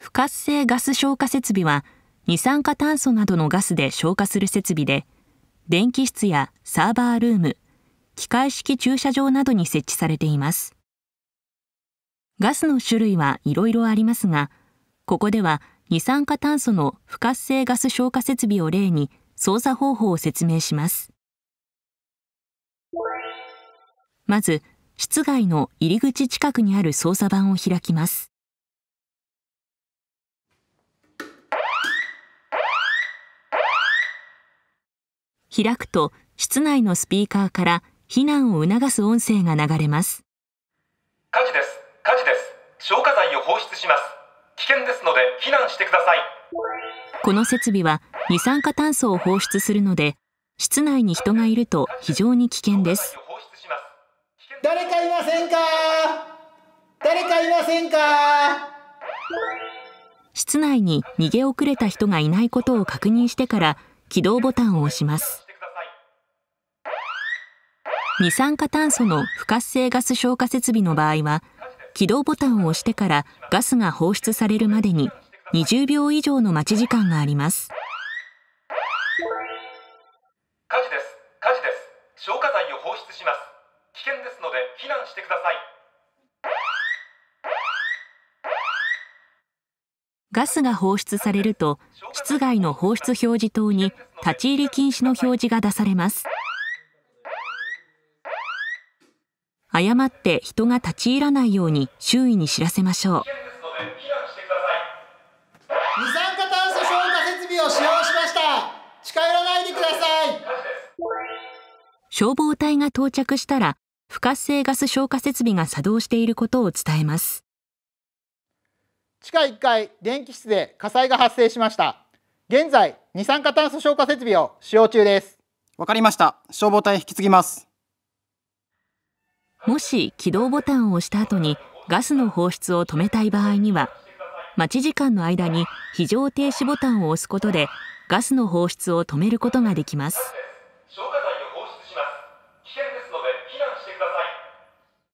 不活性ガス消火設備は二酸化炭素などのガスで消火する設備で電気室やサーバールーム機械式駐車場などに設置されていますガスの種類はいろいろありますがここでは二酸化炭素の不活性ガス消火設備を例に操作方法を説明しますまず室外の入り口近くにある操作盤を開きます開くと室内のスピーカーから避難を促す音声が流れます火事です火事です消火剤を放出します危険ですので避難してくださいこの設備は二酸化炭素を放出するので室内に人がいると非常に危険です誰かいませんか誰かいませんか室内に逃げ遅れた人がいないことを確認してから起動ボタンを押します二酸化炭素の不活性ガス消火設備の場合は起動ボタンを押してからガスが放出されるまでに20秒以上の待ち時間があります火事です火事です消火剤を放出します危険ですので避難してくださいガスが放出されると室外の放出表示灯に立ち入り禁止の表示が出されます誤って人が立ち入らないように周囲に知らせましょう二酸化炭素消火設備を使用しました近寄らないでください消防隊が到着したら不活性ガス消火設備が作動していることを伝えます地下1階電気室で火災が発生しました現在二酸化炭素消火設備を使用中ですわかりました消防隊引き継ぎますもし起動ボタンを押した後にガスの放出を止めたい場合には待ち時間の間に非常停止ボタンを押すことでガスの放出を止めることができます。